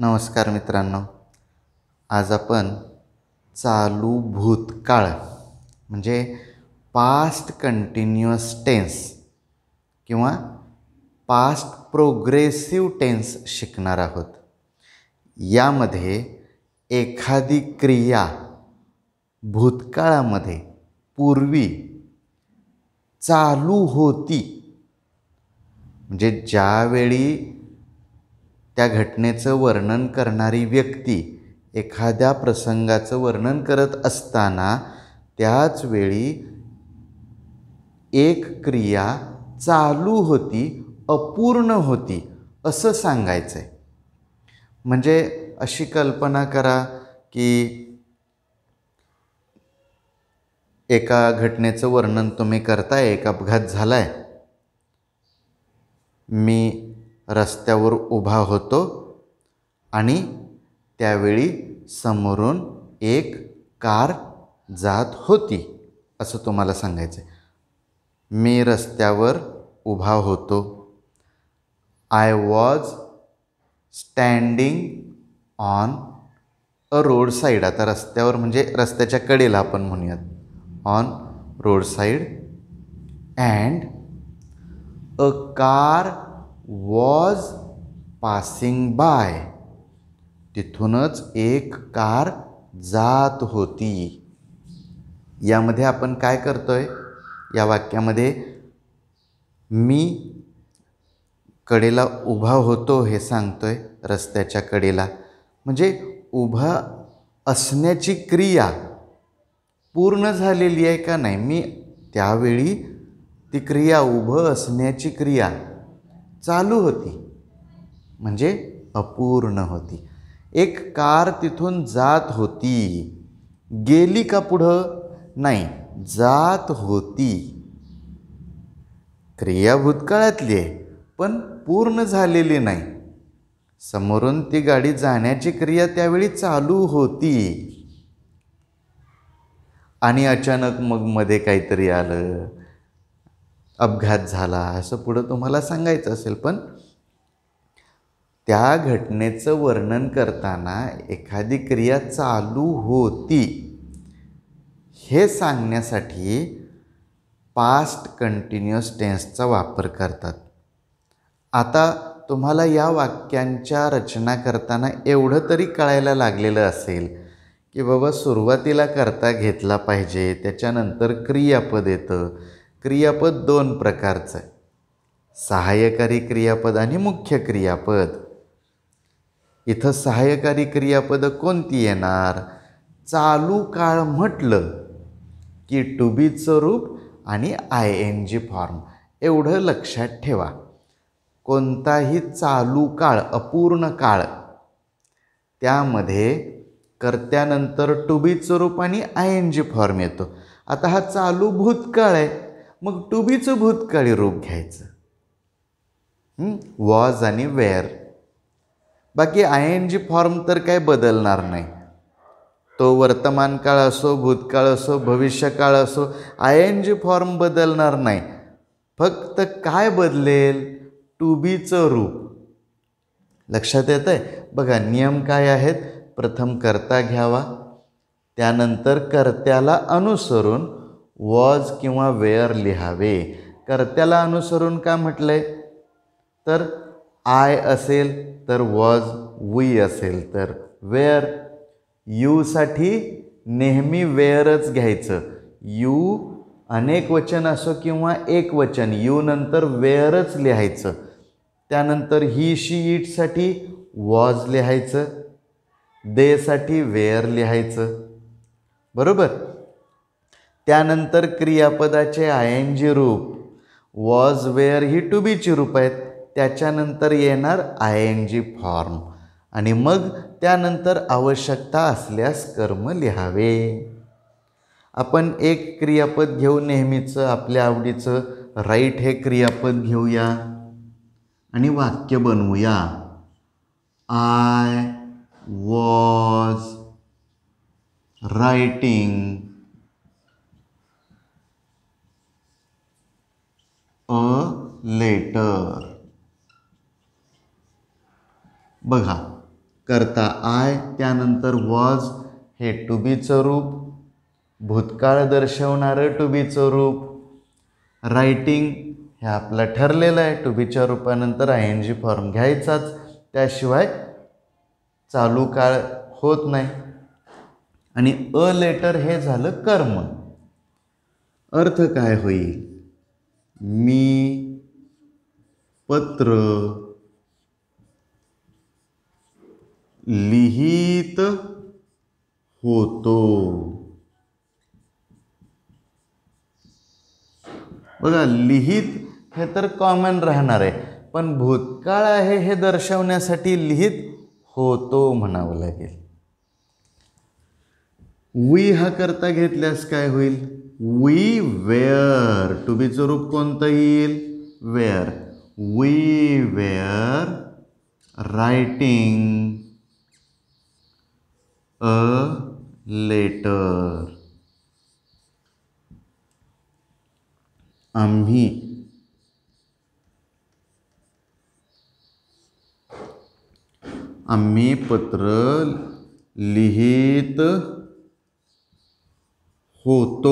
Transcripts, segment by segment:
नमस्कार मित्रांनो आज आपण चालू भूतकाळ म्हणजे पास्ट कंटिन्युअस टेन्स किंवा पास्ट प्रोग्रेसिव टेन्स शिकणार आहोत यामध्ये एखादी क्रिया भूतकाळामध्ये पूर्वी चालू होती म्हणजे ज्यावेळी त्या घटनेचं वर्णन करणारी व्यक्ती एखाद्या प्रसंगाचं वर्णन करत असताना त्याच वेळी एक क्रिया चालू होती अपूर्ण होती असं सांगायचं आहे म्हणजे अशी कल्पना करा की एका घटनेचं वर्णन तुम्ही करताय एक अपघात झाला आहे मी रस्त्यावर उभा होतो आणि त्यावेळी समोरून एक कार जात होती असं तुम्हाला सांगायचं आहे मी रस्त्यावर उभा होतो I was standing on a road side आता रस्त्यावर म्हणजे रस्त्याच्या कडेला आपण म्हणूयात on road side and a car was passing by तिथूनच एक कार जात होती यामध्ये आपण काय करतोय या वाक्यामध्ये मी कडेला उभा होतो हे सांगतोय रस्त्याच्या कडेला म्हणजे उभा असण्याची क्रिया पूर्ण झालेली आहे का नाही मी त्यावेळी ती क्रिया उभं असण्याची क्रिया चालू होती म्हणजे अपूर्ण होती एक कार तिथून जात होती गेली का पुढं नाही जात होती क्रिया भूतकाळातली आहे पण पूर्ण झालेली नाही समोरून ती गाडी जाण्याची क्रिया त्यावेळी चालू होती आणि अचानक मग मध्ये काहीतरी आलं अपघात झाला असं पुढं तुम्हाला सांगायचं असेल पण त्या घटनेचं वर्णन करताना एखादी क्रिया चालू होती हे सांगण्यासाठी पास्ट कंटिन्युअस टेन्सचा वापर करतात आता तुम्हाला या वाक्यांच्या रचना करताना एवढं तरी कळायला लागलेलं असेल की बाबा सुरुवातीला करता घेतला पाहिजे त्याच्यानंतर क्रियापद येतं क्रियापद दोन प्रकारचं आहे सहाय्यकारी क्रियापद आणि मुख्य क्रियापद इथं सहाय्यकारी क्रियापद कोणती येणार चालू काळ म्हटलं की टू बीचं रूप आणि आय एन जी फॉर्म एवढं लक्षात ठेवा कोणताही चालू काळ अपूर्ण काळ त्यामध्ये कर्त्यानंतर टू बीचं रूप आणि आय एन जी फॉर्म येतो आता हा चालू भूतकाळ आहे मग टू बीचं भूतकाळी रूप घ्यायचं वॉज आणि वेअर बाकी आय एन जी फॉर्म तर काय बदलणार नाही तो वर्तमान काळ असो भूतकाळ असो भविष्यकाळ असो आय एन जी फॉर्म बदलणार नाही फक्त काय बदलेल टू बीचं रूप लक्षात येत आहे बघा नियम काय आहेत प्रथम कर्ता घ्यावा त्यानंतर कर्त्याला अनुसरून वॉज किंवा वेअर लिहावे कर्त्याला अनुसरून का म्हटलंय तर आय असेल तर वॉज वी असेल तर वेअर यूसाठी नेहमी वेअरच घ्यायचं यू अनेक वचन असो किंवा एक वचन यू नंतर वेअरच लिहायचं त्यानंतर ही शी इटसाठी वॉज लिहायचं देसाठी वेअर लिहायचं बरोबर त्यानंतर क्रियापदाचे आय एन जी रूप वॉज वेअर ही टू बीची रूप आहेत त्याच्यानंतर येणार आय एन जी फॉर्म आणि मग त्यानंतर आवश्यकता असल्यास कर्म लिहावे आपण एक क्रियापद घेऊ नेहमीचं आपल्या आवडीचं राईट हे क्रियापद घेऊया आणि वाक्य बनवूया आय वॉज रायटिंग बघा करता आय त्यानंतर वॉज हे टू बीचं रूप भूतकाळ दर्शवणारं टू बीचं रूप रायटिंग हे आपलं ठरलेलं आहे टू बीच्या रूपानंतर आय एन जी फॉर्म घ्यायचाच त्याशिवाय चालू काळ होत नाही आणि अ लेटर हे झालं कर्म अर्थ काय होईल मी पत्र लिहित होतो बघा लिहित हे तर कॉमन राहणार आहे पण भूतकाळ आहे हे दर्शवण्यासाठी लिहित होतो म्हणावं लागेल वी हा करता घेतल्यास काय होईल वी वेअर टू बीचं रूप कोणतं येईल were we were writing a letter आम्ही आम्ही पत्र लिहित होतो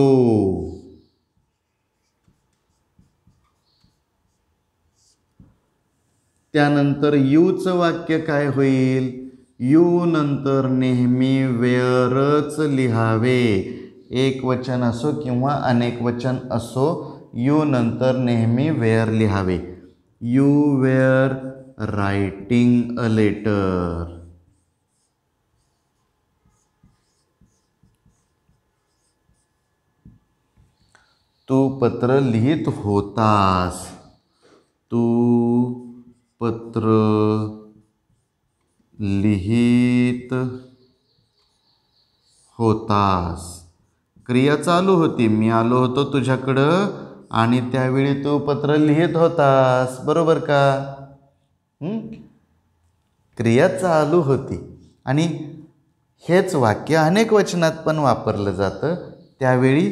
त्यानंतर यूचं वाक्य काय होईल यू नंतर नेहमी वेअरच लिहावे एक वचन असो किंवा अनेक वचन असो यू नंतर नेहमी वेअर लिहावे you were writing a letter तू पत्र लिहित होतास तू पत्र लिहित होतास क्रिया चालू होती मी आलो होतो तुझ्याकडं आणि त्यावेळी तू पत्र लिहित होतास बरोबर का क्रिया चालू होती आणि हेच वाक्य अनेक वचनात पण वापरलं जातं त्यावेळी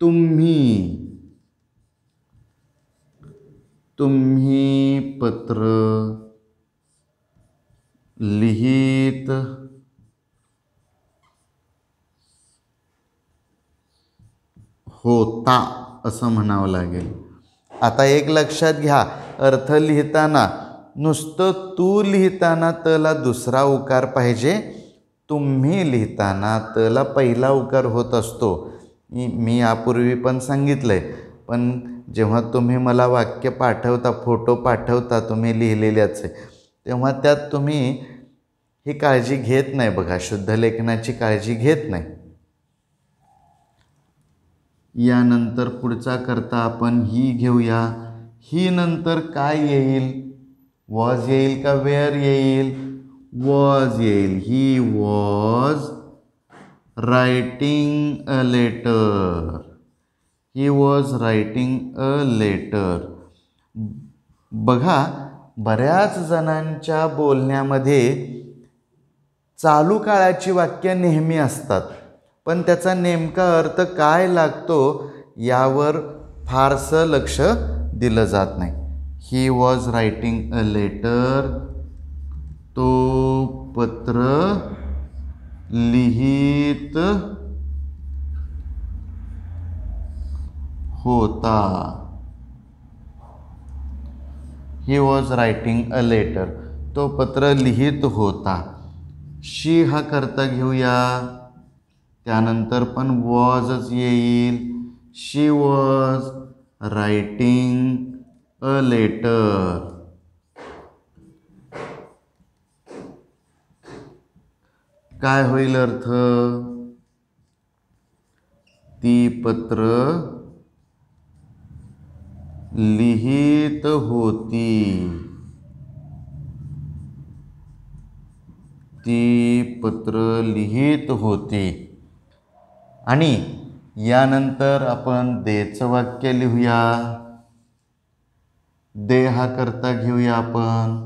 तुम्ही तुम्ही पत्र लिहित होता असं म्हणावं लागेल आता एक लक्षात घ्या अर्थ लिहिताना नुसतं तू लिहिताना तला दुसरा उकार पाहिजे तुम्ही लिहिताना तला पहिला उकार होत असतो मी यापूर्वी पण सांगितलं आहे पण जेव्हा तुम्ही मला वाक्य पाठवता फोटो पाठवता तुम्ही लिहिलेल्याच आहे तेव्हा त्यात तुम्ही ही काळजी घेत नाही बघा शुद्ध लेखनाची काळजी घेत नाही यानंतर पुढचा करता आपण ही घेऊया ही नंतर काय येईल वॉज येईल का वेअर येईल वॉज येईल he was writing a letter he was writing a letter बघा बऱ्याच जणांच्या बोलण्यामध्ये चालू काळाची वाक्य नेहमी असतात पण त्याचा नेमका अर्थ काय लागतो यावर फारसं लक्ष दिलं जात नाही he was writing a letter तो पत्र लिहित होता he was writing a letter तो पत्र लिहित होता शी हा करता घेऊया त्यानंतर पण वॉजच येईल she was writing a letter काय होईल अर्थ ती पत्र लिहित होती ती पत्र लिहित होती आणि यानंतर आपण देचं वाक्य लिहूया दे हा करता घेऊया आपण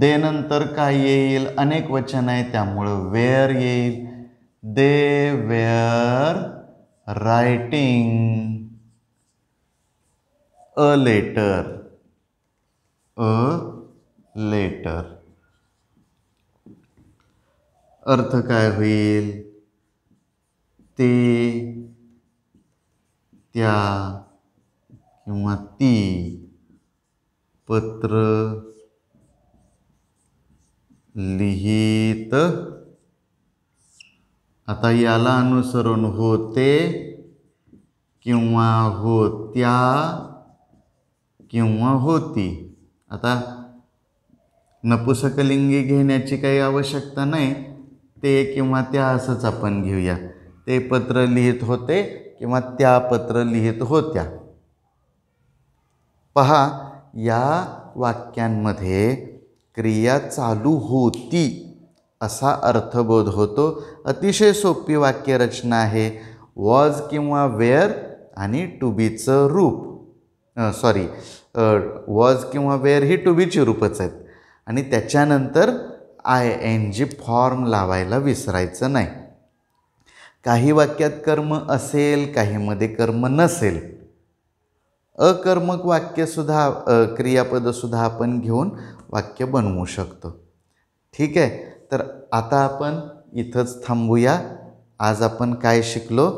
दे नंतर काय येईल अनेक वचन आहे त्यामुळं वेअर येईल they were writing a letter a letter अर्थ काय होईल ते त्या किंवा ती पत्र लिहित आता याला अनुसरून होते किंवा होत्या किंवा होती आता नपुसकलिंगी घेण्याची काही आवश्यकता नाही ते किंवा त्या असंच आपण घेऊया ते पत्र लिहित होते किंवा त्या पत्र लिहित होत्या पहा या वाक्यांमध्ये क्रिया चालू होती असा अर्थबोध होतो अतिशय सोपी वाक्यरचना आहे वॉज किंवा वेअर आणि टू बीचं रूप सॉरी वॉज किंवा वेअर ही टू बीची रूपच आहेत आणि त्याच्यानंतर आय एन जी फॉर्म लावायला विसरायचं नाही काही वाक्यात कर्म असेल काहीमध्ये कर्म नसेल अकर्मक वाक्यसुद्धा क्रियापदसुद्धा आपण घेऊन वाक्य बनवू शकतो ठीक आहे तर आता आपण इथंच थांबूया आज आपण काय शिकलो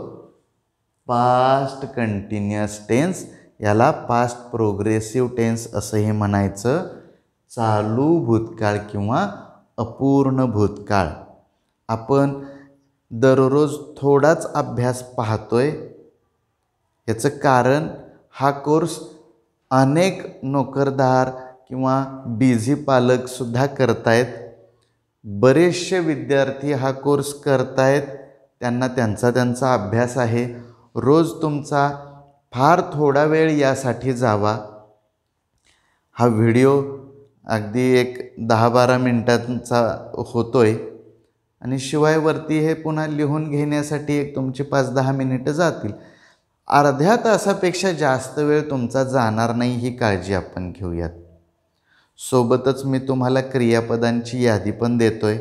पास्ट कंटिन्युअस टेन्स याला पास्ट प्रोग्रेसिव्ह टेन्स असंही म्हणायचं चालू भूतकाळ किंवा अपूर्ण भूतकाळ आपण दररोज थोडाच अभ्यास पाहतोय याचं कारण हा कोर्स अनेक नोकरदार किंवा बिझी पालकसुद्धा करतायत बरेचसे विद्यार्थी हा कोर्स करतायत त्यांना त्यांचा त्यांचा अभ्यास आहे रोज तुमचा फार थोडा वेळ यासाठी जावा हा व्हिडिओ अगदी एक दहा बारा मिनटांचा होतो आहे आणि शिवाय वरती हे पुन्हा लिहून घेण्यासाठी एक तुमची पाच दहा मिनिटं जातील अर्ध्या तासापेक्षा जास्त वेळ तुमचा जाणार नाही ही काळजी आपण घेऊयात सोबतच मी तुम्हाला क्रियापदांची यादी पण देतोय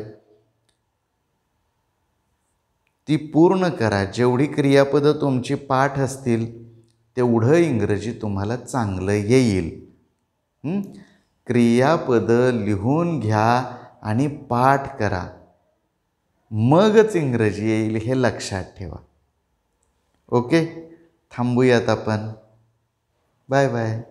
ती पूर्ण करा जेवढी क्रियापदं तुमची पाठ असतील तेवढं इंग्रजी तुम्हाला चांगलं येईल क्रियापदं लिहून घ्या आणि पाठ करा मगच इंग्रजी येईल हे लक्षात ठेवा ओके थांबूयात आपण बाय बाय